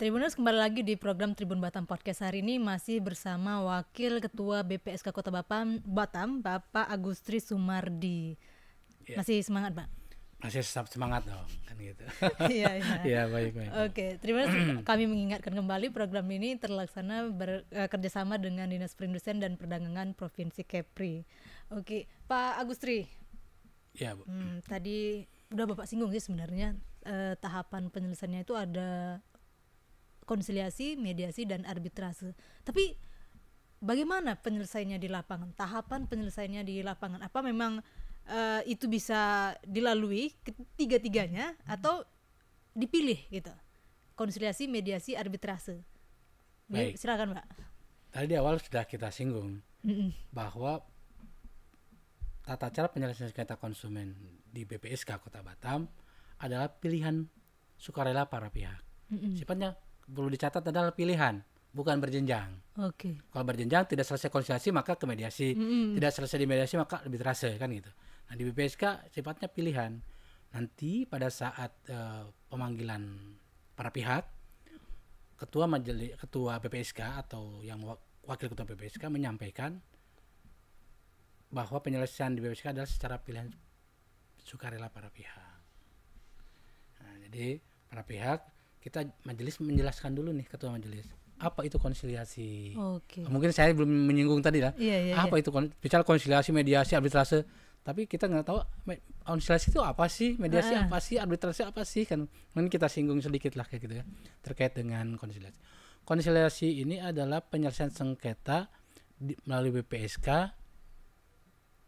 Tribuners kembali lagi di program Tribun Batam Podcast hari ini masih bersama Wakil Ketua BPSK Kota Batam, Batam Bapak Agustri Sumardi. Ya. Masih semangat, Pak? Masih tetap semangat dong, kan gitu. Iya, iya. Iya, baik, baik. Oke, okay. Tribuners kami mengingatkan kembali program ini terlaksana bekerjasama eh, dengan Dinas Perindustrian dan Perdagangan Provinsi Kepri. Oke, Pak Agustri. Ya, Bu. Hmm, tadi udah Bapak singgung sih sebenarnya eh, tahapan penyelesaiannya itu ada rekonsiliasi, mediasi dan arbitrase. Tapi bagaimana penyelesaiannya di lapangan? Tahapan penyelesaiannya di lapangan apa memang uh, itu bisa dilalui ketiga-tiganya atau dipilih gitu? Konsiliasi, mediasi, arbitrase. Baik. Silakan, Mbak. Tadi di awal sudah kita singgung mm -mm. bahwa tata cara penyelesaian sengketa konsumen di BPSK Kota Batam adalah pilihan sukarela para pihak. Mm -mm. Sifatnya perlu dicatat adalah pilihan bukan berjenjang. Oke. Okay. Kalau berjenjang tidak selesai konsultasi maka ke mediasi, mm-hmm. tidak selesai di mediasi maka lebih terasa kan gitu. Nah di BPSK sifatnya pilihan. Nanti pada saat uh, pemanggilan para pihak, ketua majelis ketua BPSK atau yang wakil ketua BPSK menyampaikan bahwa penyelesaian di BPSK adalah secara pilihan sukarela para pihak. Nah, jadi para pihak kita majelis menjelaskan dulu nih ketua majelis apa itu konsiliasi okay. mungkin saya belum menyinggung tadi lah yeah, yeah, apa yeah. itu bicara konsiliasi mediasi arbitrase tapi kita nggak tahu konsiliasi itu apa sih mediasi ah. apa sih arbitrase apa sih kan mungkin kita singgung sedikit lah kayak gitu ya terkait dengan konsiliasi konsiliasi ini adalah penyelesaian sengketa di, melalui BPSK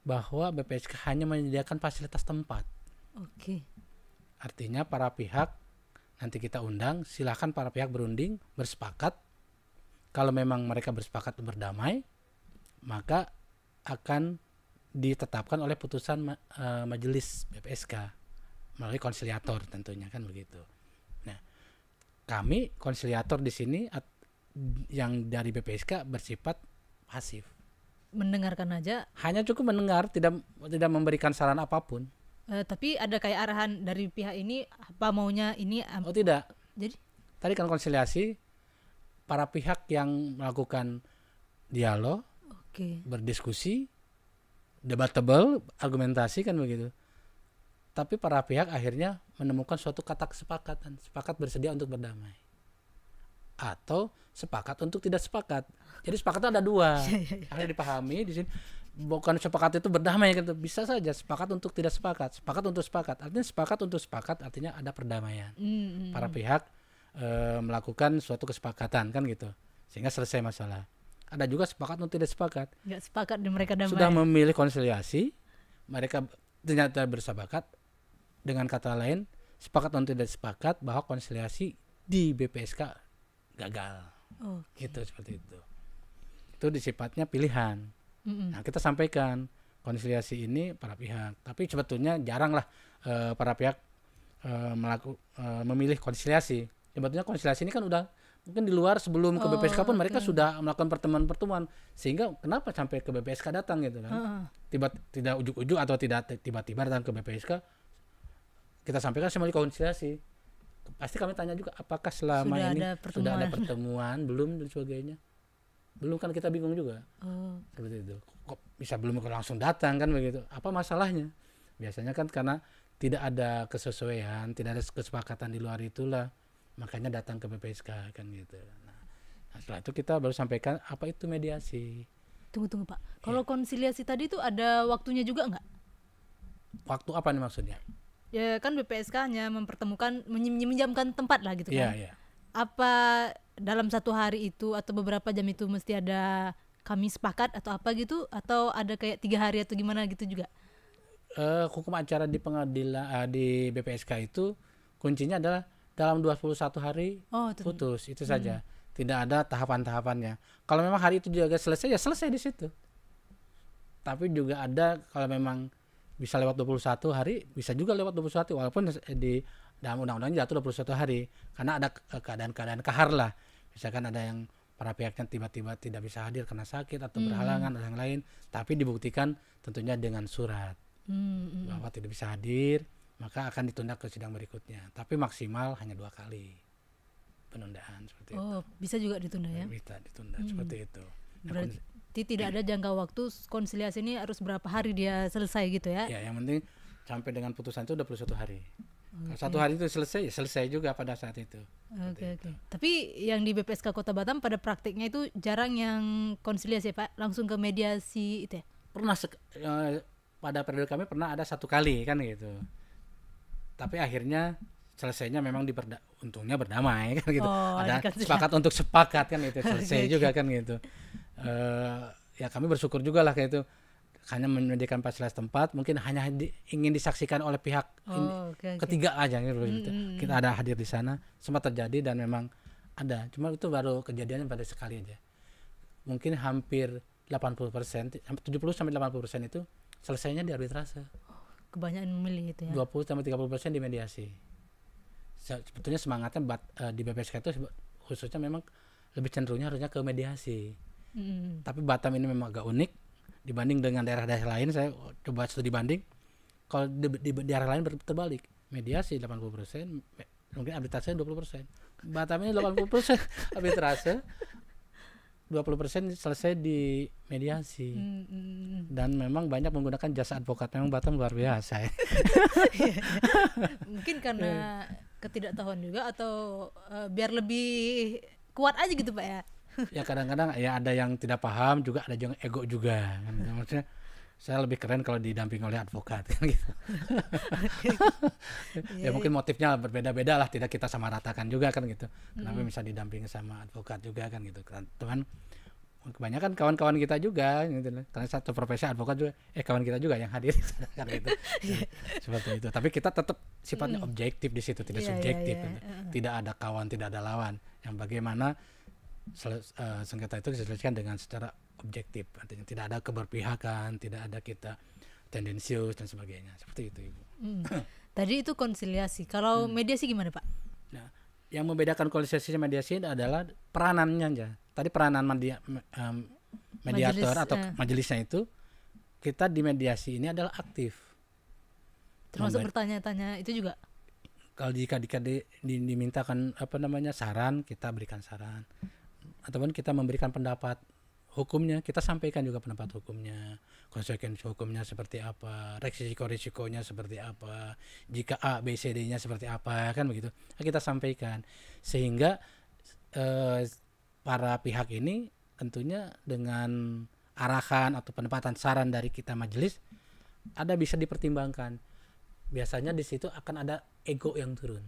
bahwa BPSK hanya menyediakan fasilitas tempat oke okay. artinya para pihak nanti kita undang silahkan para pihak berunding bersepakat kalau memang mereka bersepakat berdamai maka akan ditetapkan oleh putusan eh, majelis BPSK melalui konsiliator tentunya kan begitu. Nah, kami konsiliator di sini yang dari BPSK bersifat pasif. Mendengarkan aja. Hanya cukup mendengar, tidak tidak memberikan saran apapun. Uh, tapi ada kayak arahan dari pihak ini apa maunya ini um, Oh tidak. Jadi tadi kan konsiliasi para pihak yang melakukan dialog, okay. berdiskusi, debatable, argumentasi kan begitu. Tapi para pihak akhirnya menemukan suatu kata kesepakatan, sepakat bersedia untuk berdamai. Atau sepakat untuk tidak sepakat. Jadi sepakat ada dua. Iya, iya, iya. akhirnya dipahami di sini bukan sepakat itu berdamai gitu. Bisa saja sepakat untuk tidak sepakat, sepakat untuk sepakat. Artinya sepakat untuk sepakat artinya ada perdamaian. Mm -hmm. Para pihak e, melakukan suatu kesepakatan kan gitu. Sehingga selesai masalah. Ada juga sepakat untuk tidak sepakat. Enggak sepakat di mereka damai. Sudah memilih konsiliasi, mereka ternyata bersepakat dengan kata lain sepakat untuk tidak sepakat bahwa konsiliasi di BPSK gagal. Okay. Gitu seperti itu. Itu disifatnya pilihan. Mm-hmm. Nah kita sampaikan konsiliasi ini para pihak. Tapi sebetulnya jarang lah uh, para pihak uh, melaku, uh, memilih konsiliasi. Sebetulnya konsiliasi ini kan udah mungkin di luar sebelum ke BPSK pun okay. Oh, mereka iya. sudah melakukan pertemuan-pertemuan sehingga kenapa sampai ke BPSK datang gitu kan uh. tiba tidak ujuk-ujuk atau tidak tiba-tiba datang ke BPSK kita sampaikan semuanya konsiliasi pasti kami tanya juga apakah selama sudah ini ada sudah ada pertemuan belum dan sebagainya belum kan kita bingung juga oh. seperti itu kok bisa belum langsung datang kan begitu apa masalahnya biasanya kan karena tidak ada kesesuaian tidak ada kesepakatan di luar itulah makanya datang ke PPSK kan gitu nah, nah, setelah itu kita baru sampaikan apa itu mediasi tunggu tunggu pak ya. kalau konsiliasi tadi itu ada waktunya juga nggak waktu apa nih maksudnya ya kan BPSK hanya mempertemukan menjamkan tempat lah gitu ya, kan ya, ya. apa dalam satu hari itu atau beberapa jam itu mesti ada kami sepakat atau apa gitu atau ada kayak tiga hari atau gimana gitu juga uh, hukum acara di pengadilan uh, di BPSK itu kuncinya adalah dalam 21 hari oh, itu putus itu hmm. saja tidak ada tahapan-tahapannya kalau memang hari itu juga selesai ya selesai di situ tapi juga ada kalau memang bisa lewat 21 hari bisa juga lewat 21 walaupun eh, di dalam undang-undangnya jatuh 21 hari karena ada keadaan-keadaan kahar lah misalkan ada yang para pihaknya tiba-tiba tidak bisa hadir karena sakit atau hmm. berhalangan dan yang lain tapi dibuktikan tentunya dengan surat hmm, hmm. bahwa tidak bisa hadir maka akan ditunda ke sidang berikutnya tapi maksimal hanya dua kali penundaan seperti oh, itu oh bisa juga ditunda ya bisa ditunda hmm. seperti itu nah, berarti tidak ada jangka waktu konsiliasi ini harus berapa hari dia selesai gitu ya ya yang penting sampai dengan putusan itu 21 hari Okay. Satu hari itu selesai, ya selesai juga pada saat itu. Oke okay, oke. Okay. Tapi yang di BPSK Kota Batam pada praktiknya itu jarang yang konsiliasi Pak, langsung ke mediasi itu ya? Pernah eh, pada periode kami pernah ada satu kali kan gitu. Tapi akhirnya selesainya memang di berda untungnya berdamai kan gitu. Oh, ada sepakat untuk sepakat kan itu selesai okay, juga kan gitu. Eh, ya kami bersyukur juga lah kayak itu hanya menyediakan fasilitas tempat mungkin hanya di, ingin disaksikan oleh pihak oh, okay, ketiga aja gitu, Mm-hmm. kita ada hadir di sana sempat terjadi dan memang ada cuma itu baru kejadiannya pada sekali aja mungkin hampir 80 persen 70 sampai 80 persen itu selesainya di arbitrase kebanyakan memilih itu ya 20 sampai 30 persen di mediasi sebetulnya semangatnya bat, uh, eh, di BPSK itu khususnya memang lebih cenderungnya harusnya ke mediasi mm. tapi Batam ini memang agak unik dibanding dengan daerah-daerah lain saya coba studi banding kalau di, di, di daerah lain terbalik mediasi 80 persen mungkin arbitrase 20 persen Batam ini 80 persen arbitrase 20 persen selesai di mediasi hmm, hmm. dan memang banyak menggunakan jasa advokat memang Batam luar biasa ya. mungkin karena iya. ketidaktahuan juga atau uh, biar lebih kuat aja gitu pak ya ya kadang-kadang ya ada yang tidak paham juga ada yang ego juga maksudnya saya lebih keren kalau didamping oleh advokat kan gitu ya iya, mungkin iya. motifnya berbeda-beda lah tidak kita sama ratakan juga kan gitu kenapa mm. bisa didampingi sama advokat juga kan gitu kan teman kebanyakan kawan-kawan kita juga gitu. karena satu profesi advokat juga eh kawan kita juga yang hadir kan gitu iya. seperti itu tapi kita tetap sifatnya mm. objektif di situ tidak yeah, subjektif yeah, yeah. Gitu. tidak ada kawan tidak ada lawan yang bagaimana Eh, sengketa itu diselesaikan dengan secara objektif artinya tidak ada keberpihakan tidak ada kita tendensius dan sebagainya seperti itu ibu hmm. tadi itu konsiliasi kalau hmm. mediasi gimana pak nah yang membedakan konsiliasi dan mediasi adalah peranannya aja tadi peranan media, um, mediator Majelis, atau eh. majelisnya itu kita di mediasi ini adalah aktif termasuk bertanya-tanya itu juga kalau jika, dimintakan apa namanya saran kita berikan saran ataupun kita memberikan pendapat hukumnya kita sampaikan juga pendapat hukumnya konsekuensi hukumnya seperti apa resiko risikonya seperti apa jika A B C D nya seperti apa kan begitu kita sampaikan sehingga eh, para pihak ini tentunya dengan arahan atau penempatan saran dari kita majelis ada bisa dipertimbangkan biasanya di situ akan ada ego yang turun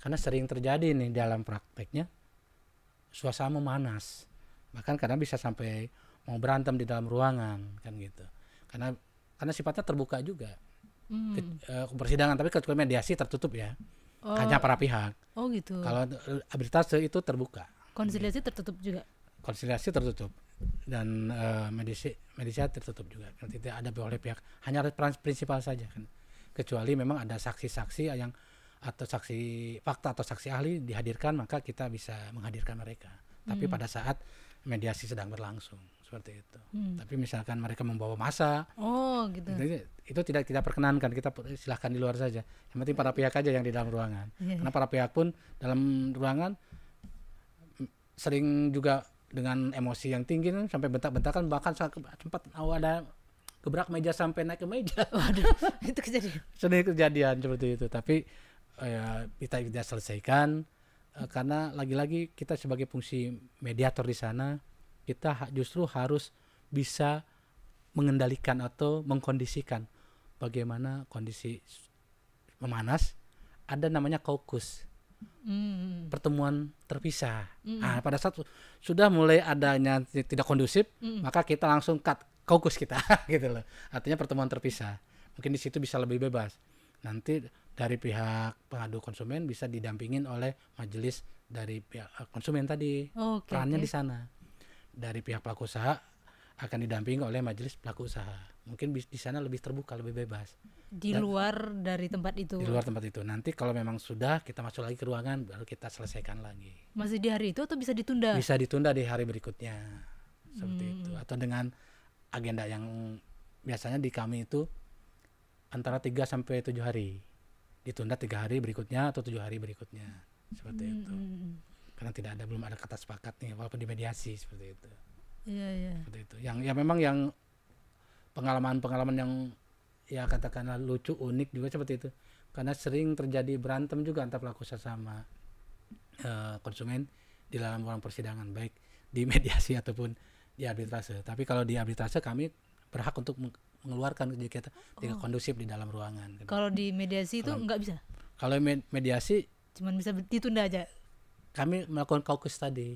karena sering terjadi nih dalam prakteknya suasana memanas bahkan kadang bisa sampai mau berantem di dalam ruangan kan gitu karena karena sifatnya terbuka juga hmm. Ke, uh, persidangan tapi kecuali mediasi tertutup ya oh. hanya para pihak oh gitu kalau eh, arbitrase itu terbuka konsiliasi tertutup juga konsiliasi tertutup dan uh, mediasi mediasi tertutup juga tidak ada oleh pihak hanya prinsipal saja kan kecuali memang ada saksi-saksi yang atau saksi fakta atau saksi ahli dihadirkan maka kita bisa menghadirkan mereka tapi hmm. pada saat mediasi sedang berlangsung seperti itu hmm. tapi misalkan mereka membawa masa oh gitu itu, itu tidak kita perkenankan kita silahkan di luar saja yang penting para pihak aja yang di dalam ruangan yeah. Iya. karena para pihak pun dalam ruangan sering juga dengan emosi yang tinggi kan, sampai bentak-bentakan bahkan sempat ada gebrak meja sampai naik ke meja waduh itu kejadian sering kejadian seperti itu tapi ya, kita tidak selesaikan uh, karena lagi-lagi kita sebagai fungsi mediator di sana kita ha justru harus bisa mengendalikan atau mengkondisikan bagaimana kondisi memanas ada namanya kaukus mm. pertemuan terpisah. Mm. Nah, pada saat sudah mulai adanya tidak kondusif, mm. maka kita langsung cut kaukus kita gitu loh. Artinya pertemuan terpisah. Mungkin di situ bisa lebih bebas. Nanti dari pihak pengadu konsumen bisa didampingin oleh majelis dari pihak eh, konsumen tadi. Oh, okay, Perannya okay. di sana. Dari pihak pelaku usaha akan didampingi oleh majelis pelaku usaha. Mungkin di sana lebih terbuka, lebih bebas. Di Dan, luar dari tempat itu. Di luar tempat itu. Nanti kalau memang sudah kita masuk lagi ke ruangan baru kita selesaikan lagi. Masih di hari itu atau bisa ditunda? Bisa ditunda di hari berikutnya. Seperti hmm. itu atau dengan agenda yang biasanya di kami itu antara 3 sampai 7 hari ditunda tiga hari berikutnya atau tujuh hari berikutnya seperti hmm. itu hmm, hmm. karena tidak ada belum ada kata sepakat nih walaupun di mediasi seperti itu iya yeah, iya yeah. seperti itu yang ya memang yang pengalaman-pengalaman yang ya katakanlah lucu unik juga seperti itu karena sering terjadi berantem juga antara pelaku sesama uh, eh, konsumen di dalam ruang persidangan baik di mediasi ataupun di arbitrase tapi kalau di arbitrase kami berhak untuk mengeluarkan kita gitu, oh. tidak oh. kondusif di dalam ruangan. Gitu. Kalau di mediasi itu nggak bisa. Kalau mediasi cuman bisa ditunda aja. Kami melakukan kaukus tadi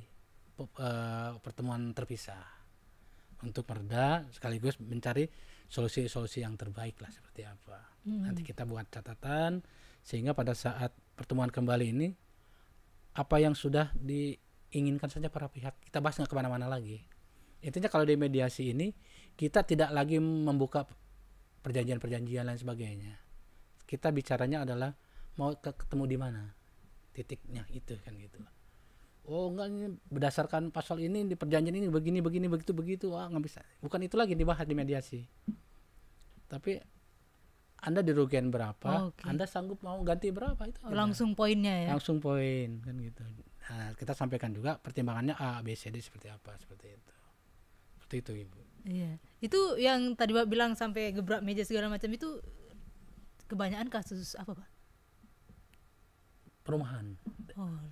eh, pertemuan terpisah untuk mereda sekaligus mencari solusi-solusi yang terbaik lah seperti apa. Hmm. Nanti kita buat catatan sehingga pada saat pertemuan kembali ini apa yang sudah diinginkan saja para pihak kita bahas nggak kemana-mana lagi intinya kalau di mediasi ini kita tidak lagi membuka perjanjian-perjanjian lain sebagainya. Kita bicaranya adalah mau ketemu di mana titiknya itu kan gitu. Oh enggak ini berdasarkan pasal ini di perjanjian ini begini begini begitu begitu wah nggak bisa. Bukan itu lagi dibahas di mediasi. Tapi anda dirugikan berapa, oh, okay. Anda sanggup mau ganti berapa itu. Oh, langsung poinnya ya. Langsung poin kan gitu. Nah, kita sampaikan juga pertimbangannya A, B, C, D seperti apa seperti itu. Seperti itu Ibu. Iya. Itu yang tadi pak bilang sampai gebrak meja segala macam itu kebanyakan kasus apa, Pak? Perumahan. Oh.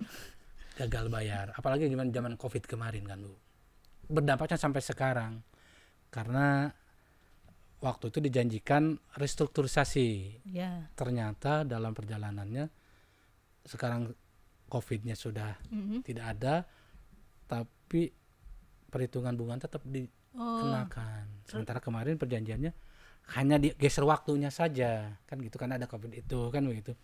Gagal bayar, apalagi zaman zaman Covid kemarin kan, Bu. Berdampaknya sampai sekarang. Karena waktu itu dijanjikan restrukturisasi. Ya. Ternyata dalam perjalanannya sekarang COVID-nya sudah mm -hmm. tidak ada, tapi perhitungan bunga tetap di oh. kenakan. Sementara kemarin perjanjiannya hanya digeser waktunya saja kan gitu karena ada covid itu kan begitu.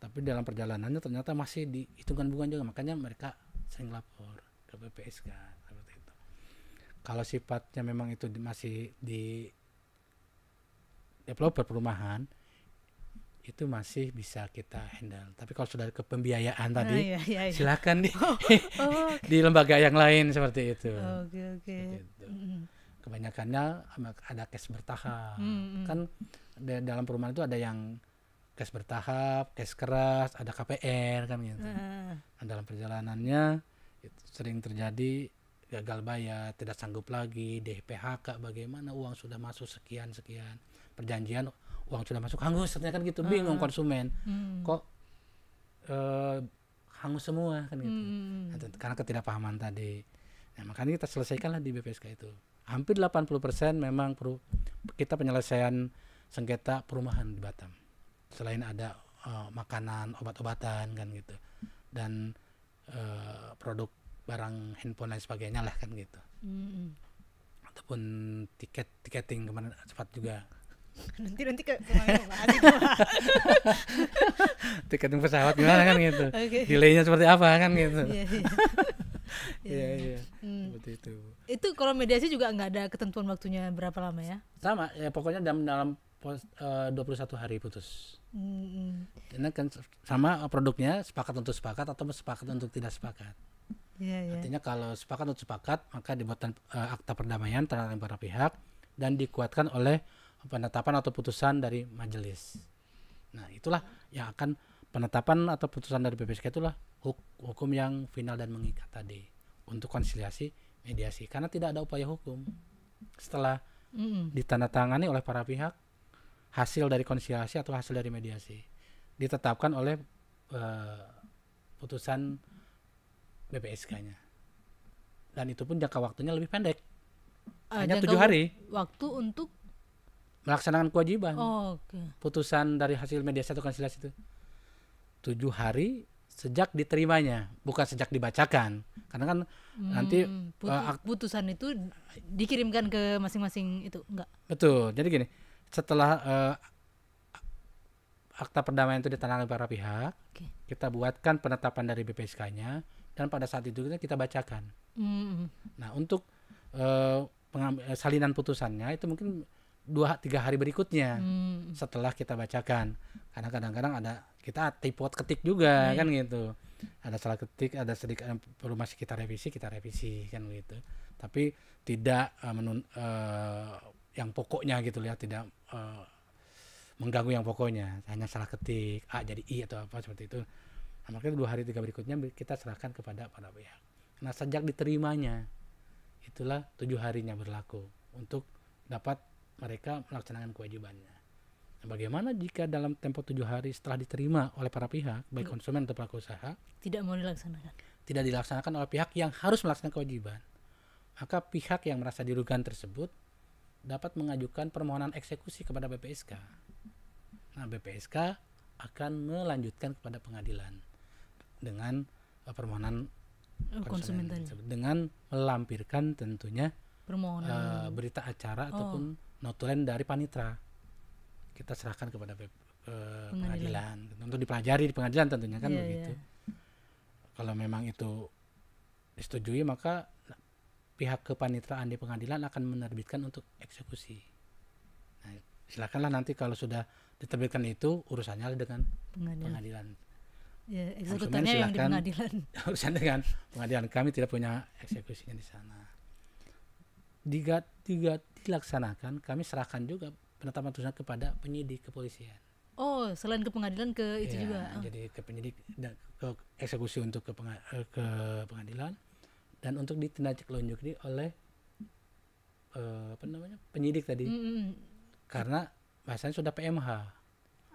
Tapi dalam perjalanannya ternyata masih dihitungkan bunga juga makanya mereka sering lapor ke BPS kan seperti itu. Kalau sifatnya memang itu masih di developer perumahan itu masih bisa kita handle. Tapi kalau sudah ke pembiayaan tadi, oh, iya, iya, iya. silakan di oh, oh, okay. di lembaga yang lain seperti itu. oh, Okay. Kebanyakannya ada cash bertahap. Mm, -hmm. Kan dalam perumahan itu ada yang cash bertahap, cash keras, ada KPR kan gitu. Uh. dalam perjalanannya itu sering terjadi gagal bayar, tidak sanggup lagi, DPHK bagaimana uang sudah masuk sekian sekian perjanjian uang sudah masuk hangus ternyata kan gitu bingung uh, konsumen hmm. kok uh, hangus semua kan gitu hmm. nah, karena ketidakpahaman tadi nah makanya kita selesaikanlah di BPSK itu hampir 80% memang perlu kita penyelesaian sengketa perumahan di Batam selain ada uh, makanan obat-obatan kan gitu dan uh, produk barang handphone dan sebagainya lah kan gitu -hmm. hmm. ataupun tiket tiketing kemarin cepat juga nanti nanti ke tiket pesawat gimana kan gitu okay. delaynya seperti apa kan gitu iya iya, iya, iya, iya. Hmm. seperti itu itu kalau mediasi juga nggak ada ketentuan waktunya berapa lama ya sama ya pokoknya dalam dalam eh, dua uh, 21 hari putus mm karena kan sama eh, produknya sepakat untuk sepakat atau sepakat untuk tidak sepakat yeah, yeah. artinya kalau sepakat untuk sepakat maka dibuatkan uh, akta perdamaian terhadap para pihak dan dikuatkan oleh penetapan atau putusan dari majelis. Nah, itulah yang akan penetapan atau putusan dari BPSK itulah hukum yang final dan mengikat tadi untuk konsiliasi mediasi karena tidak ada upaya hukum setelah mm. ditandatangani oleh para pihak hasil dari konsiliasi atau hasil dari mediasi ditetapkan oleh uh, putusan BPSK-nya dan itu pun jangka waktunya lebih pendek eh, hanya tujuh hari waktu untuk melaksanakan kewajiban. Oh, okay. Putusan dari hasil mediasi atau konsilasi itu tujuh hari sejak diterimanya, bukan sejak dibacakan. Karena kan hmm, nanti eh, putu, putusan itu dikirimkan ke masing-masing itu enggak. Betul. Jadi gini, setelah uh, akta perdamaian itu ditandatangani para pihak, okay. kita buatkan penetapan dari BPSK-nya dan pada saat itu kita bacakan. Hmm, -hmm. Nah, untuk uh, salinan putusannya itu mungkin dua tiga hari berikutnya hmm. setelah kita bacakan karena kadang-kadang ada kita typo ketik juga hmm. kan gitu ada salah ketik ada sedikit eh, perlu masih kita revisi kita revisi kan gitu tapi tidak uh, menun, uh, yang pokoknya gitu ya tidak uh, mengganggu yang pokoknya hanya salah ketik a jadi i atau apa seperti itu nah, makanya dua hari tiga berikutnya kita serahkan kepada para pihak nah sejak diterimanya itulah tujuh harinya berlaku untuk dapat mereka melaksanakan kewajibannya. Nah, bagaimana jika dalam tempo tujuh hari setelah diterima oleh para pihak, baik hmm. konsumen atau pelaku usaha, tidak mau dilaksanakan? Tidak dilaksanakan oleh pihak yang harus melaksanakan kewajiban. Maka pihak yang merasa dirugikan tersebut dapat mengajukan permohonan eksekusi kepada BPSK. Nah, BPSK akan melanjutkan kepada pengadilan dengan eh, permohonan oh, konsumen, konsumen dengan melampirkan tentunya permohonan uh, berita acara oh. ataupun notulen dari panitra kita serahkan kepada eh, pengadilan. pengadilan untuk dipelajari di pengadilan tentunya kan yeah, iya. begitu yeah. kalau memang itu disetujui maka pihak kepanitraan di pengadilan akan menerbitkan untuk eksekusi nah, silakanlah nanti kalau sudah diterbitkan itu urusannya dengan pengadilan, pengadilan. Ya, eksekutornya yang di pengadilan. Urusan dengan pengadilan kami tidak punya eksekusinya di sana digat, digat, dilaksanakan kami serahkan juga penetapan tersangka kepada penyidik kepolisian. Oh, selain ke pengadilan ke itu ya, juga. Ah. Jadi ke penyidik dan ke eksekusi untuk ke, penga, eh, ke pengadilan dan untuk ditindaklanjuti oleh eh, apa namanya? penyidik tadi. Mm -hmm. Karena bahasanya sudah PMH.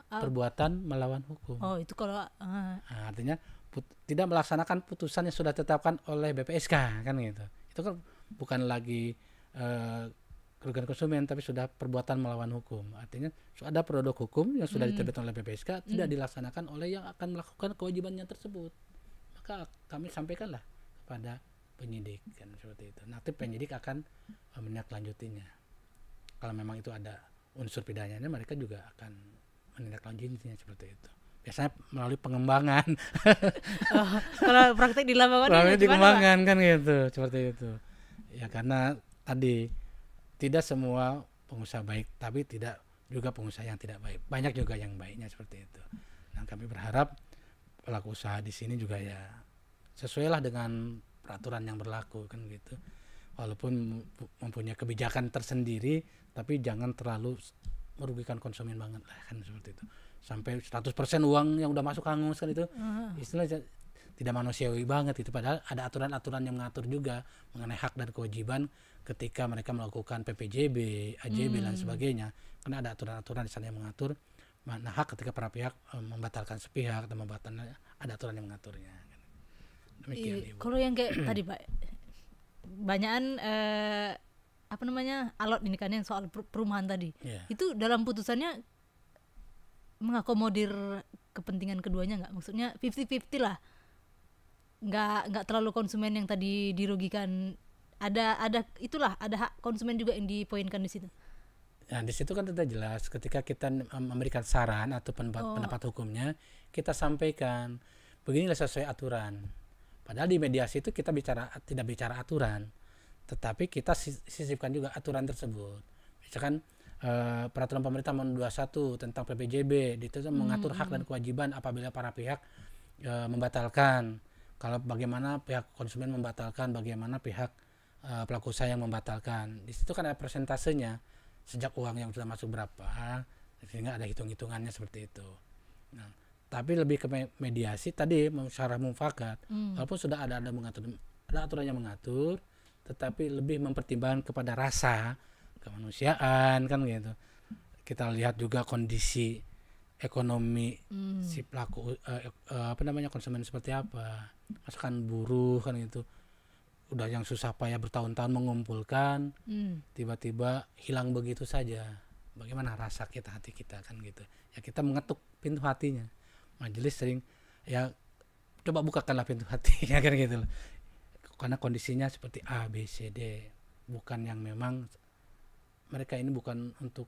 Ah. perbuatan melawan hukum. Oh, itu kalau uh. nah, artinya put, tidak melaksanakan putusan yang sudah ditetapkan oleh BPSK kan gitu. Itu kan bukan lagi uh, kerugian konsumen tapi sudah perbuatan melawan hukum. Artinya ada produk hukum yang sudah hmm. diterbitkan oleh PPSK hmm. tidak dilaksanakan oleh yang akan melakukan kewajibannya tersebut. Maka kami sampaikanlah kepada penyidik kan seperti itu. Nanti penyidik akan uh, menindaklanjutinya. Kalau memang itu ada unsur pidananya mereka juga akan menindaklanjutinya seperti itu biasanya melalui pengembangan. oh, kalau praktek di lapangan praktek di pengembangan kan gitu, seperti itu. Ya karena tadi tidak semua pengusaha baik, tapi tidak juga pengusaha yang tidak baik. Banyak juga yang baiknya seperti itu. Dan kami berharap pelaku usaha di sini juga ya sesuailah dengan peraturan yang berlaku kan gitu. Walaupun mempunyai kebijakan tersendiri, tapi jangan terlalu merugikan konsumen banget lah kan seperti itu. Sampai 100% uang yang udah masuk hangus kan itu. istilahnya tidak manusiawi banget itu padahal ada aturan-aturan yang mengatur juga mengenai hak dan kewajiban ketika mereka melakukan PPJB, AJB hmm. dan sebagainya. Karena ada aturan-aturan di sana yang mengatur mana hak ketika para pihak eh, membatalkan sepihak atau membatalkan ada aturan yang mengaturnya. Demikian. Iya, kalau yang kayak tadi Pak banyakan eh, apa namanya alot ini kan yang soal perumahan tadi. Yeah. Itu dalam putusannya mengakomodir kepentingan keduanya nggak? Maksudnya fifty fifty lah nggak nggak terlalu konsumen yang tadi dirugikan ada ada itulah ada hak konsumen juga yang dipoinkan di situ Nah, di situ kan sudah jelas ketika kita memberikan saran atau pendapat, oh. pendapat hukumnya, kita sampaikan beginilah sesuai aturan. Padahal di mediasi itu kita bicara tidak bicara aturan, tetapi kita sisipkan juga aturan tersebut. Misalkan eh, peraturan pemerintah nomor 21 tentang PPJB itu mengatur hmm. hak hmm, dan hmm. kewajiban apabila para pihak eh, membatalkan kalau bagaimana pihak konsumen membatalkan, bagaimana pihak uh, pelaku usaha yang membatalkan. Di situ kan ada persentasenya sejak uang yang sudah masuk berapa, sehingga ada hitung-hitungannya seperti itu. Nah, tapi lebih ke mediasi tadi secara mufakat, hmm. walaupun sudah ada ada mengatur ada aturannya mengatur, tetapi lebih mempertimbangkan kepada rasa kemanusiaan kan gitu. Kita lihat juga kondisi ekonomi hmm. si pelaku uh, uh, apa namanya konsumen seperti apa masakan buruh kan gitu udah yang susah payah bertahun-tahun mengumpulkan tiba hmm. tiba-tiba hilang begitu saja bagaimana rasa kita hati kita kan gitu ya kita mengetuk pintu hatinya majelis sering ya coba bukakanlah pintu hatinya kan gitu karena kondisinya seperti A B C D bukan yang memang mereka ini bukan untuk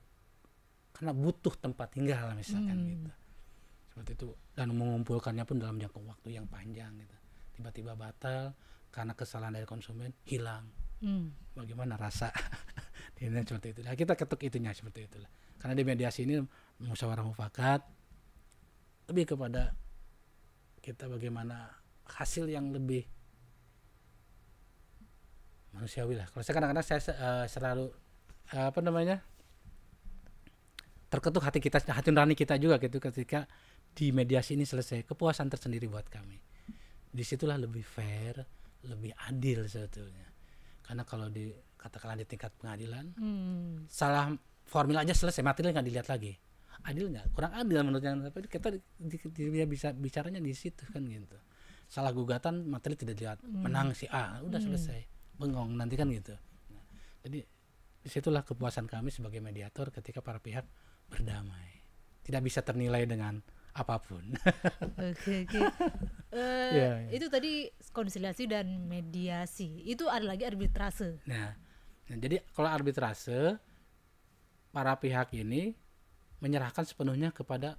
karena butuh tempat tinggal misalkan hmm. gitu seperti itu dan mengumpulkannya pun dalam jangka waktu yang panjang gitu tiba-tiba batal karena kesalahan dari konsumen hilang hmm. bagaimana rasa Ini seperti itu nah, kita ketuk itunya seperti itulah karena di mediasi ini musyawarah mufakat lebih kepada kita bagaimana hasil yang lebih manusiawi lah kalau saya kadang-kadang saya uh, selalu uh, apa namanya terketuk hati kita hati nurani kita juga gitu ketika di mediasi ini selesai kepuasan tersendiri buat kami disitulah lebih fair lebih adil sebetulnya karena kalau di katakanlah di tingkat pengadilan hmm. salah formil aja selesai materi nggak dilihat lagi adil nggak kurang adil menurut yang tapi kita di, di, bisa bicaranya di situ kan gitu salah gugatan materi tidak dilihat hmm. menang si A udah hmm. selesai bengong nanti kan gitu nah, jadi disitulah kepuasan kami sebagai mediator ketika para pihak berdamai. Tidak bisa ternilai dengan apapun. Oke, oke. Uh, eh, yeah, yeah. Itu tadi konsiliasi dan mediasi. Itu ada lagi arbitrase. Nah, nah jadi kalau arbitrase para pihak ini menyerahkan sepenuhnya kepada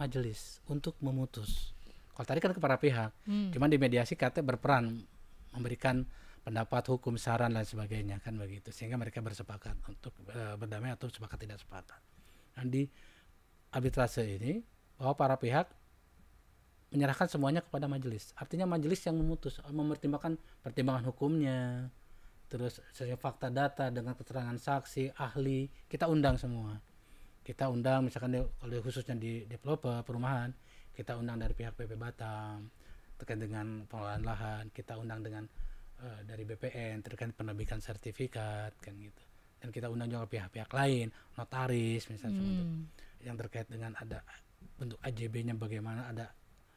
majelis untuk memutus. Kalau tadi kan ke para pihak, hmm. cuman di mediasi katanya berperan memberikan pendapat hukum saran dan sebagainya kan begitu sehingga mereka bersepakat untuk e, berdamai atau sepakat tidak sepakat di arbitrase ini bahwa para pihak menyerahkan semuanya kepada majelis. Artinya majelis yang memutus, mempertimbangkan pertimbangan hukumnya, terus sesuai fakta data dengan keterangan saksi, ahli, kita undang semua. Kita undang misalkan di, kalau khususnya di developer perumahan, kita undang dari pihak PP Batam terkait dengan pengelolaan lahan, kita undang dengan uh, dari BPN terkait penerbitan sertifikat kan gitu dan kita undang juga pihak-pihak lain notaris misalnya hmm. yang terkait dengan ada bentuk AJB-nya bagaimana ada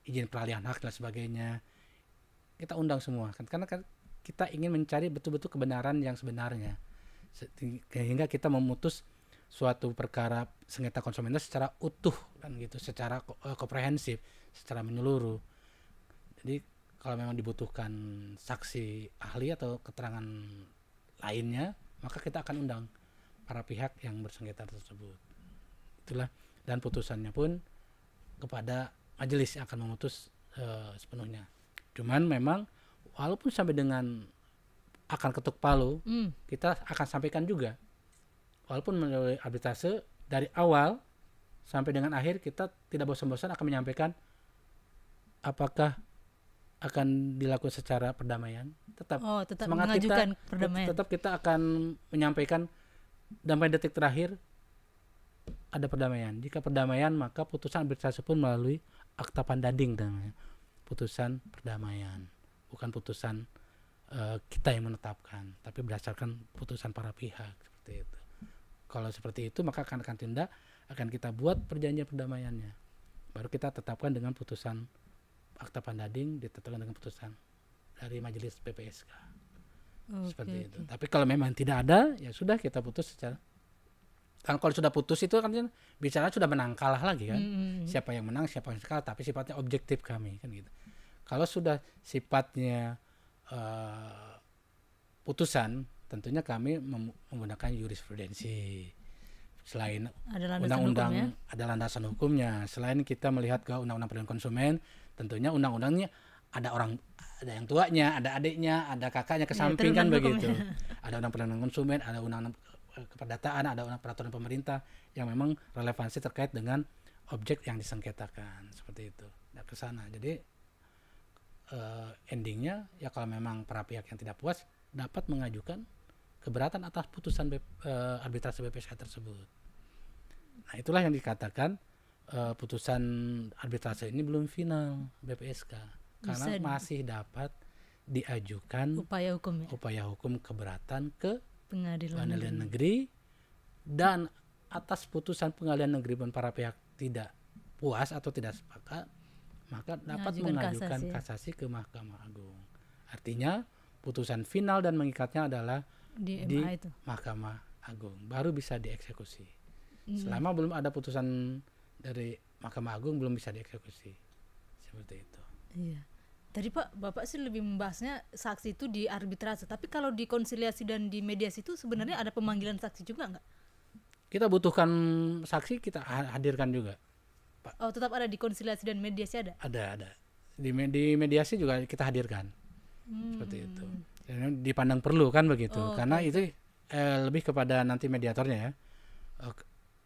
izin peralihan hak dan sebagainya kita undang semua kan karena kan kita ingin mencari betul-betul kebenaran yang sebenarnya sehingga kita memutus suatu perkara sengketa konsumen secara utuh kan gitu secara ko eh, komprehensif secara menyeluruh jadi kalau memang dibutuhkan saksi ahli atau keterangan lainnya maka kita akan undang para pihak yang bersengketa tersebut. Itulah dan putusannya pun kepada majelis yang akan memutus e, sepenuhnya. Cuman memang walaupun sampai dengan akan ketuk palu, mm. kita akan sampaikan juga. Walaupun melalui arbitrase dari awal sampai dengan akhir kita tidak bosan-bosan akan menyampaikan apakah akan dilakukan secara perdamaian tetap, oh, tetap semangat kita perdamaian. tetap kita akan menyampaikan sampai detik terakhir ada perdamaian jika perdamaian maka putusan arbitrase pun melalui akta pandading namanya putusan perdamaian bukan putusan uh, kita yang menetapkan tapi berdasarkan putusan para pihak seperti itu kalau seperti itu maka akan akan tindak akan kita buat perjanjian perdamaiannya baru kita tetapkan dengan putusan akta pandading ditetapkan dengan putusan dari majelis PPSK. Okay, Seperti itu. Tapi kalau memang tidak ada, ya sudah kita putus secara kan kalau sudah putus itu kan bicara sudah menang kalah lagi kan. Mm -hmm. Siapa yang menang, siapa yang kalah, tapi sifatnya objektif kami kan gitu. Kalau sudah sifatnya uh, putusan, tentunya kami menggunakan jurisprudensi selain undang-undang ada Ada landasan hukumnya selain kita melihat ke undang-undang perlindungan konsumen tentunya undang-undangnya ada orang ada yang tuanya, ada adiknya, ada kakaknya ke ya, samping ya, kan begitu. Ada undang undang konsumen, ada undang-undang eh, keperdataan, ada undang peraturan pemerintah yang memang relevansi terkait dengan objek yang disengketakan seperti itu. Nah, ke sana. Jadi eh, endingnya ya kalau memang para pihak yang tidak puas dapat mengajukan keberatan atas putusan eh, arbitrase BPSK tersebut. Nah, itulah yang dikatakan uh, putusan arbitrase ini belum final BPSK karena Bisa masih dapat diajukan upaya hukum ya? upaya hukum keberatan ke pengadilan, pengadilan negeri. dan atas putusan pengadilan negeri pun para pihak tidak puas atau tidak sepakat maka dapat mengajukan kasasi. Ya? kasasi ke Mahkamah Agung. Artinya putusan final dan mengikatnya adalah di, di Mahkamah Agung baru bisa dieksekusi. Hmm. Selama belum ada putusan dari Mahkamah Agung belum bisa dieksekusi seperti itu. Iya. Tadi Pak, Bapak sih lebih membahasnya saksi itu di arbitrase, tapi kalau di konsiliasi dan di mediasi itu sebenarnya ada pemanggilan saksi juga nggak? Kita butuhkan saksi, kita hadirkan juga, Pak. Oh, tetap ada di konsiliasi dan mediasi ada? Ada, ada. Di, di mediasi juga kita hadirkan, hmm. seperti itu. Dan dipandang perlu kan begitu, oh, karena okay. itu eh, lebih kepada nanti mediatornya ya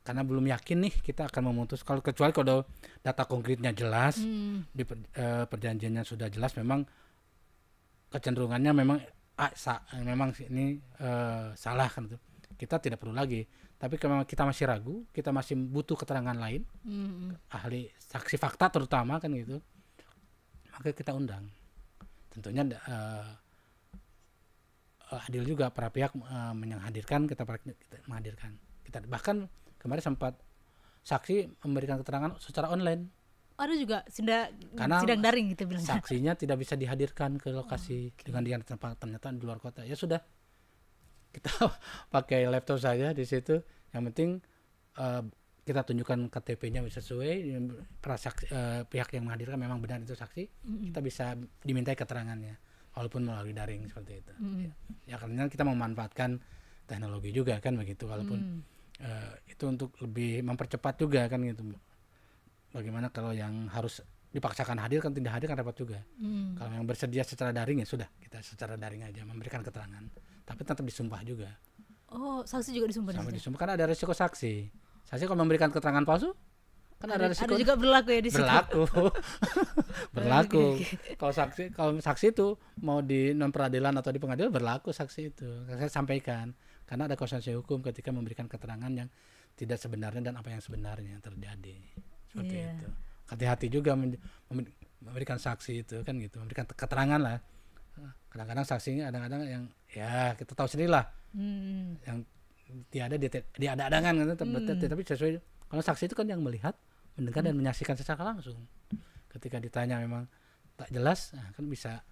karena belum yakin nih kita akan memutus kalau kecuali kalau data konkretnya jelas hmm. di per, e, perjanjiannya sudah jelas memang kecenderungannya memang ah, sa, memang ini e, salah kan gitu. kita tidak perlu lagi tapi kalau kita masih ragu kita masih butuh keterangan lain hmm. ahli saksi fakta terutama kan gitu maka kita undang tentunya e, adil juga para pihak e, menghadirkan kita, kita menghadirkan kita bahkan kemarin sempat saksi memberikan keterangan secara online. Oh, ada juga sidang Karena sidang daring gitu bilang. Saksinya tidak bisa dihadirkan ke lokasi oh, okay. dengan dia tempat ternyata di luar kota. Ya sudah. Kita pakai laptop saja di situ. Yang penting uh, kita tunjukkan KTP-nya sesuai prasaksi, uh, eh, pihak yang menghadirkan memang benar itu saksi. Mm -hmm. Kita bisa dimintai keterangannya walaupun melalui daring seperti itu. Mm -hmm. Ya karena kita memanfaatkan teknologi juga kan begitu walaupun mm Eh, itu untuk lebih mempercepat juga kan gitu bagaimana kalau yang harus dipaksakan hadir kan tidak hadir kan repot juga hmm. kalau yang bersedia secara daring ya sudah kita secara daring aja memberikan keterangan tapi tetap disumpah juga oh saksi juga disumpah sama disumpah karena ada resiko saksi saksi kalau memberikan keterangan palsu kan ada, ada resiko ada juga berlaku ya di berlaku berlaku kalau saksi kalau saksi itu mau di non peradilan atau di pengadilan berlaku saksi itu saya sampaikan karena ada konsekuensi hukum ketika memberikan keterangan yang tidak sebenarnya dan apa yang sebenarnya yang terjadi seperti yeah. itu hati-hati juga memberikan saksi itu kan gitu memberikan keterangan lah kadang-kadang saksinya kadang-kadang yang ya kita tahu sendiri lah hmm. yang tiada dia ada adangan kan gitu, hmm. tapi sesuai kalau saksi itu kan yang melihat mendengar dan hmm. menyaksikan secara langsung ketika ditanya memang tak jelas nah kan bisa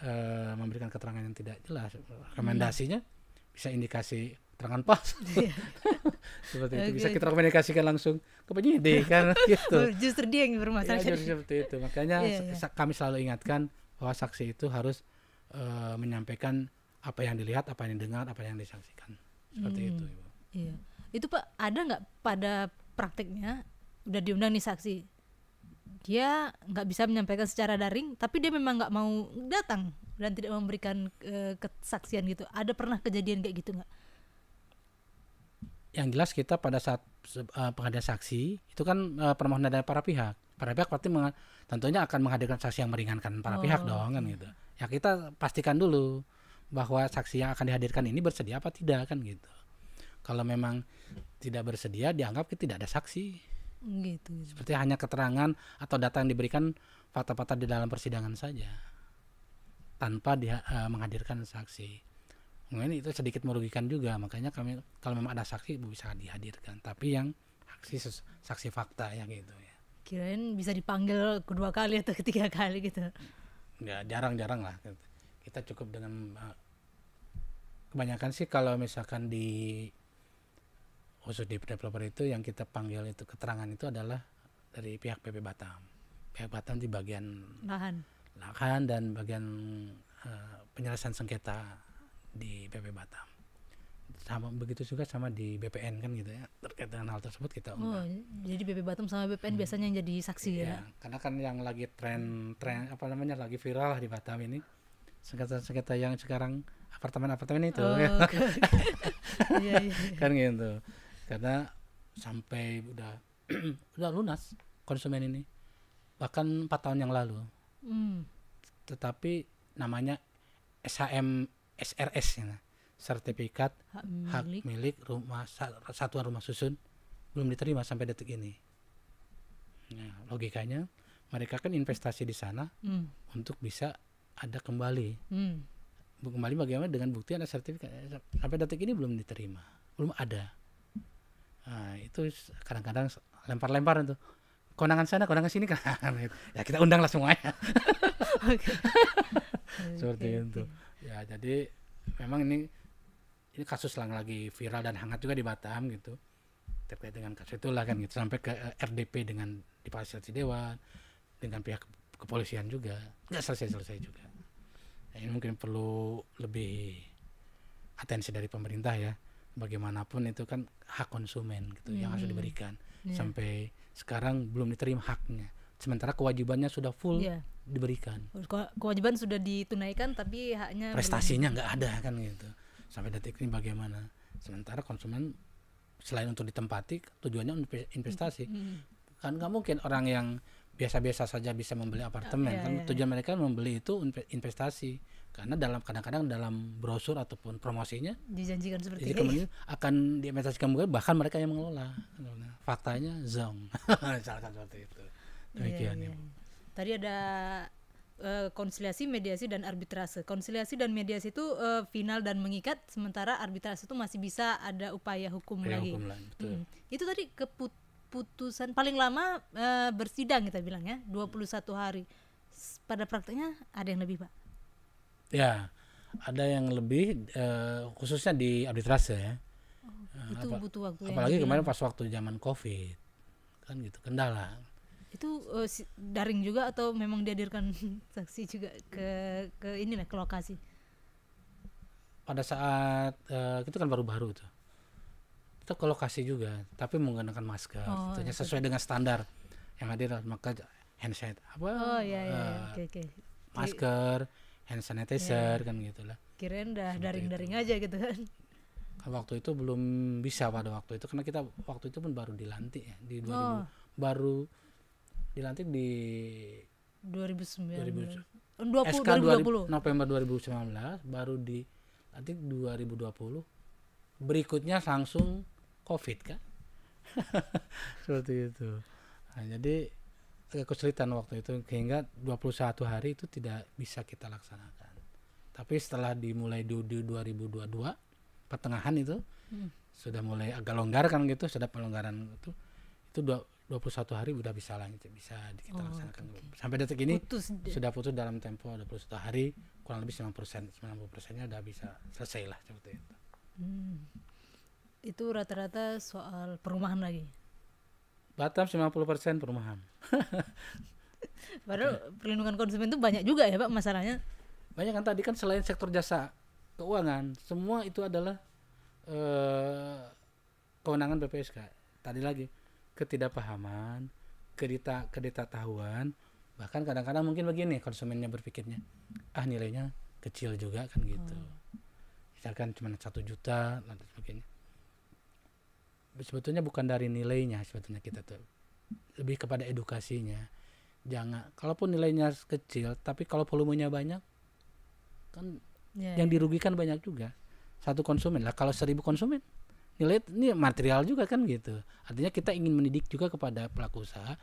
uh, memberikan keterangan yang tidak jelas hmm. rekomendasinya hmm bisa indikasi terangan pas iya. seperti itu bisa kita komunikasikan langsung ke penyidik kan gitu justru dia yang bermasalah ya, seperti itu makanya yeah, yeah. kami selalu ingatkan bahwa saksi itu harus uh, menyampaikan apa yang dilihat apa yang didengar apa yang disaksikan seperti hmm. itu ibu iya itu pak ada nggak pada praktiknya udah diundang nih saksi dia nggak bisa menyampaikan secara daring tapi dia memang nggak mau datang dan tidak memberikan e, kesaksian gitu ada pernah kejadian kayak gitu nggak yang jelas kita pada saat uh, eh, pengadaan saksi itu kan uh, permohonan dari para pihak para pihak pasti tentunya akan menghadirkan saksi yang meringankan para oh. pihak dong kan gitu ya kita pastikan dulu bahwa saksi yang akan dihadirkan ini bersedia apa tidak kan gitu kalau memang tidak bersedia dianggap kita tidak ada saksi gitu. seperti hanya keterangan atau data yang diberikan fakta-fakta di dalam persidangan saja tanpa dia uh, menghadirkan saksi. Mungkin itu sedikit merugikan juga, makanya kami kalau memang ada saksi bisa dihadirkan, tapi yang saksi saksi fakta ya gitu ya. Kirain bisa dipanggil kedua kali atau ketiga kali gitu. Ya jarang-jarang lah. Gitu. Kita cukup dengan eh, kebanyakan sih kalau misalkan di khusus di developer itu yang kita panggil itu keterangan itu adalah dari pihak PP Batam. Pihak Batam di bagian lahan lahan dan bagian uh, penyelesaian sengketa di BP Batam sama begitu juga sama di BPN kan gitu ya terkait dengan hal tersebut kita Oh, jadi BP Batam sama BPN hmm. biasanya yang jadi saksi ya? iya, ya. Karena kan yang lagi tren tren apa namanya lagi viral di Batam ini sengketa-sengketa yang sekarang apartemen-apartemen itu oh, ya. Iya, iya. kan gitu. Karena sampai udah udah lunas konsumen ini bahkan empat tahun yang lalu Hmm. Tetapi namanya SHM SRS ya. sertifikat hak milik, hak milik rumah satuan rumah susun belum diterima sampai detik ini. Nah, logikanya mereka kan investasi di sana hmm. untuk bisa ada kembali. Hmm. Kembali bagaimana dengan bukti ada sertifikat sampai detik ini belum diterima, belum ada. Nah, itu kadang-kadang lempar-lempar itu konangan sana, konangan sini kan. ya kita undang lah semuanya. Seperti okay. itu. Ya, jadi memang ini ini kasus yang lagi viral dan hangat juga di Batam gitu. Terkait dengan kasus itulah kan gitu sampai ke eh, RDP dengan di Pasir Dewan dengan pihak kepolisian juga nggak selesai-selesai juga. Ya, Ini mungkin perlu lebih atensi dari pemerintah ya. Bagaimanapun itu kan hak konsumen gitu hmm. yang harus hmm. diberikan yeah. sampai sekarang belum diterima haknya sementara kewajibannya sudah full yeah. diberikan kewajiban sudah ditunaikan tapi haknya prestasinya nggak ada kan gitu sampai detik ini bagaimana sementara konsumen selain untuk ditempati tujuannya untuk investasi mm kan nggak mungkin orang yang biasa-biasa saja bisa membeli apartemen oh, kan iya, tujuan iya. mereka membeli itu investasi karena dalam kadang-kadang dalam brosur ataupun promosinya dijanjikan seperti itu akan diinvestasikan bahkan mereka yang mengelola kan, gitu faktanya zong nah, misalkan seperti itu iya, demikian yeah, yeah. tadi ada uh, konsiliasi mediasi dan arbitrase konsiliasi dan mediasi itu uh, final dan mengikat sementara arbitrase itu masih bisa ada upaya hukum upaya lagi hukum lain, betul. Hmm. itu tadi keputusan paling lama uh, bersidang kita bilang ya 21 hari pada prakteknya ada yang lebih pak ya ada yang lebih uh, khususnya di arbitrase ya itu apa, butuh waktu apalagi kemarin pas waktu zaman covid kan gitu kendala itu uh, daring juga atau memang dihadirkan saksi juga ke ke ini lah ke lokasi pada saat uh, itu kan baru-baru tuh itu ke lokasi juga tapi menggunakan masker oh, tentunya gitu, sesuai dengan standar yang hadir maka hand sanitizer apa oh, iya, iya. Uh, eh, okay, okay. masker hand sanitizer yeah. kan gitulah kirain dah daring-daring aja gitu kan waktu itu belum bisa pada waktu itu karena kita waktu itu pun baru dilantik ya di 2000 oh. baru dilantik di 2019 20, SK 2020 20, November 2019 baru dilantik 2020 berikutnya langsung covid kan seperti itu nah, jadi agak kesulitan waktu itu sehingga 21 hari itu tidak bisa kita laksanakan tapi setelah dimulai di, di 2022 pertengahan itu hmm. sudah mulai agak longgar kan gitu sudah pelonggaran itu itu dua, 21 hari sudah bisa lah gitu, bisa kita oh, laksanakan okay. sampai detik ini putus. sudah putus dalam tempo 21 hari kurang lebih 90 persen 90 persennya sudah bisa selesai lah seperti itu hmm. itu rata-rata soal perumahan lagi Batam 90 persen perumahan padahal perlindungan konsumen itu banyak juga ya pak masalahnya banyak kan tadi kan selain sektor jasa keuangan semua itu adalah eh, kewenangan BPSK tadi lagi ketidakpahaman kedita tahuan bahkan kadang-kadang mungkin begini konsumennya berpikirnya ah nilainya kecil juga kan gitu hmm. misalkan cuma satu juta dan sebagainya sebetulnya bukan dari nilainya sebetulnya kita tuh lebih kepada edukasinya jangan kalaupun nilainya kecil tapi kalau volumenya banyak kan yeah, yang ya. dirugikan banyak juga satu konsumen lah kalau seribu konsumen nilai ini material juga kan gitu artinya kita ingin mendidik juga kepada pelaku usaha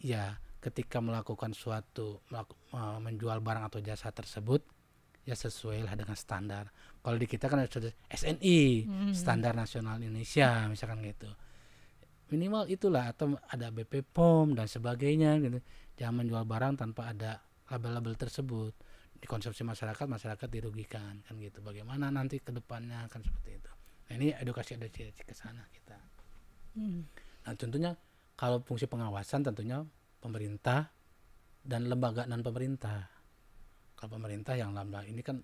ya ketika melakukan suatu melaku, menjual barang atau jasa tersebut ya sesuai lah dengan standar kalau di kita kan ada SNI mm standar nasional Indonesia misalkan gitu minimal itulah atau ada BP POM dan sebagainya gitu jangan menjual barang tanpa ada label-label tersebut dikonsumsi masyarakat masyarakat dirugikan kan gitu bagaimana nanti kedepannya akan seperti itu nah ini edukasi edukasi ke sana kita hmm. nah tentunya kalau fungsi pengawasan tentunya pemerintah dan lembaga non pemerintah kalau pemerintah yang lambda ini kan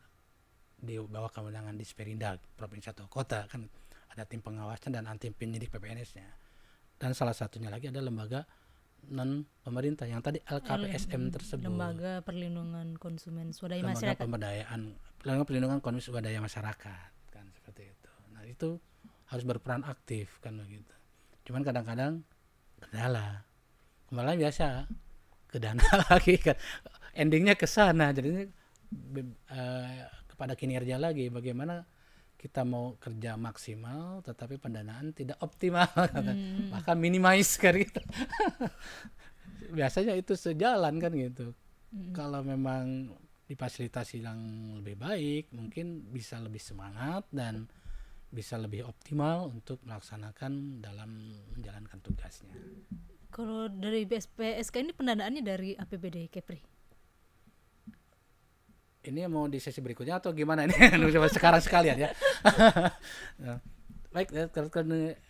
di bawah kewenangan di Sperindak provinsi atau kota kan ada tim pengawasan dan anti penyidik PPNS-nya dan salah satunya lagi ada lembaga non pemerintah yang tadi LKPSM hmm, tersebut lembaga perlindungan konsumen swadaya lembaga masyarakat pemberdayaan lembaga perlindungan konsumen swadaya masyarakat kan seperti itu nah itu harus berperan aktif kan begitu cuman kadang-kadang kendala kemarin biasa ke dana lagi kan endingnya ke sana jadinya uh, kepada kinerja lagi bagaimana kita mau kerja maksimal tetapi pendanaan tidak optimal hmm. bahkan minimize kan gitu biasanya itu sejalan kan gitu hmm. kalau memang difasilitasi yang lebih baik mungkin bisa lebih semangat dan bisa lebih optimal untuk melaksanakan dalam menjalankan tugasnya kalau dari BSPSK ini pendanaannya dari APBD Kepri ini mau di sesi berikutnya atau gimana ini? sekarang sekalian ya. Baik, ya,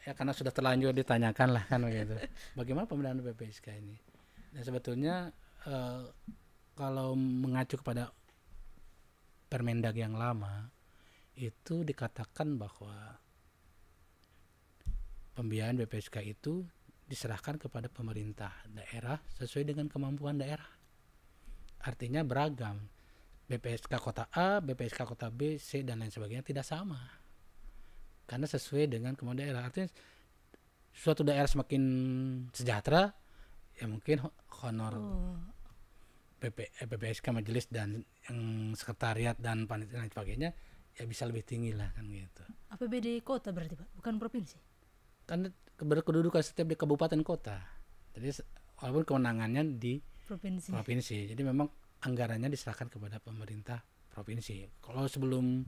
ya, karena sudah terlanjur ditanyakan lah kan begitu. Bagaimana pembinaan BPSK ini? Dan sebetulnya eh, kalau mengacu kepada Permendag yang lama itu dikatakan bahwa pembiayaan BPSK itu diserahkan kepada pemerintah daerah sesuai dengan kemampuan daerah. Artinya beragam BPSK kota A, BPSK kota B, C dan lain sebagainya tidak sama. Karena sesuai dengan kemauan daerah. Artinya suatu daerah semakin sejahtera ya mungkin honor oh. Hmm. Eh, BP, BPSK majelis dan yang sekretariat dan panitia dan sebagainya ya bisa lebih tinggi lah kan gitu. APBD kota berarti Pak, bukan provinsi. Kan berkedudukan setiap di kabupaten kota. Jadi walaupun kewenangannya di provinsi. provinsi. Jadi memang anggarannya diserahkan kepada pemerintah provinsi. Kalau sebelum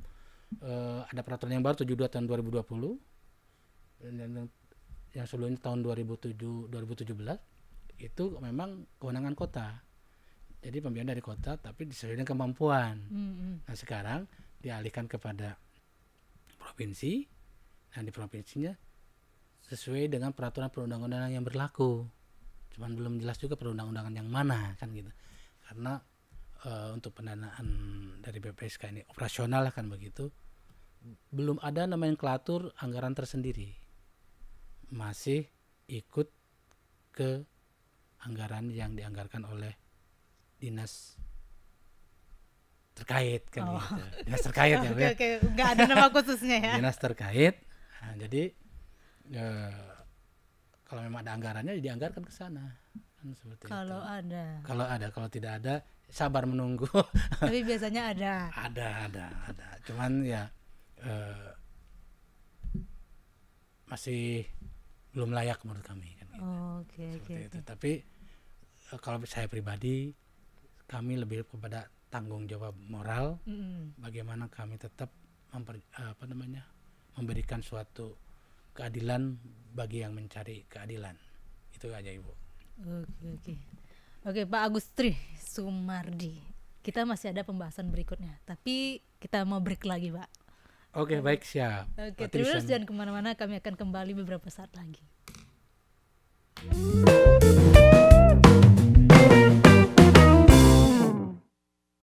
uh, ada peraturan yang baru 72 tahun 2020 dan yang sebelumnya tahun 2007 2017 itu memang kewenangan kota. Jadi pembiayaan dari kota tapi disesuaikan kemampuan. Mm -hmm. Nah, sekarang dialihkan kepada provinsi. dan di provinsinya sesuai dengan peraturan perundang-undangan yang berlaku. Cuman belum jelas juga perundang-undangan yang mana kan gitu. Karena uh, untuk pendanaan dari BPSK ini operasional kan begitu belum ada nomenklatur anggaran tersendiri masih ikut ke anggaran yang dianggarkan oleh dinas terkait kan oh. gitu. dinas terkait oh, ya okay, okay. nggak ada nama khususnya ya dinas terkait nah, jadi eh, kalau memang ada anggarannya ya dianggarkan ke sana Kan kalau itu. ada. Kalau ada, kalau tidak ada sabar menunggu. Tapi biasanya ada. ada, ada, ada. Cuman ya uh, masih belum layak menurut kami kan. Gitu. Oh, oke, okay, seperti okay, itu. Okay. Tapi uh, kalau saya pribadi kami lebih kepada tanggung jawab moral. Mm Bagaimana kami tetap memper, eh, apa namanya? memberikan suatu keadilan bagi yang mencari keadilan. Itu aja Ibu. Oke oke. Oke Pak Agustri Sumardi. Kita masih ada pembahasan berikutnya, tapi kita mau break lagi Pak. Oke okay, baik siap. Oke okay, terus jangan kemana-mana, kami akan kembali beberapa saat lagi.